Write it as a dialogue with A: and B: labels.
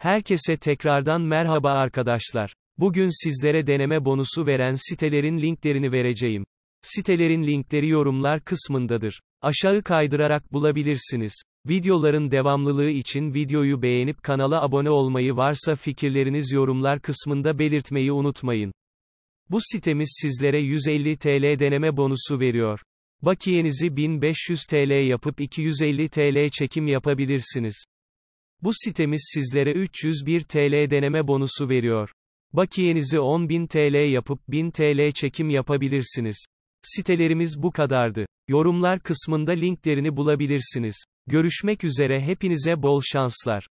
A: Herkese
B: tekrardan merhaba arkadaşlar. Bugün sizlere deneme bonusu veren sitelerin linklerini vereceğim. Sitelerin linkleri yorumlar kısmındadır. Aşağı kaydırarak bulabilirsiniz. Videoların devamlılığı için videoyu beğenip kanala abone olmayı varsa fikirleriniz yorumlar kısmında belirtmeyi unutmayın. Bu sitemiz sizlere 150 TL deneme bonusu veriyor. Bakiyenizi 1500 TL yapıp 250 TL çekim yapabilirsiniz. Bu sitemiz sizlere 301 TL deneme bonusu veriyor. Bakiyenizi 10.000 TL yapıp 1000 TL çekim yapabilirsiniz. Sitelerimiz bu kadardı. Yorumlar kısmında linklerini bulabilirsiniz. Görüşmek üzere hepinize bol şanslar.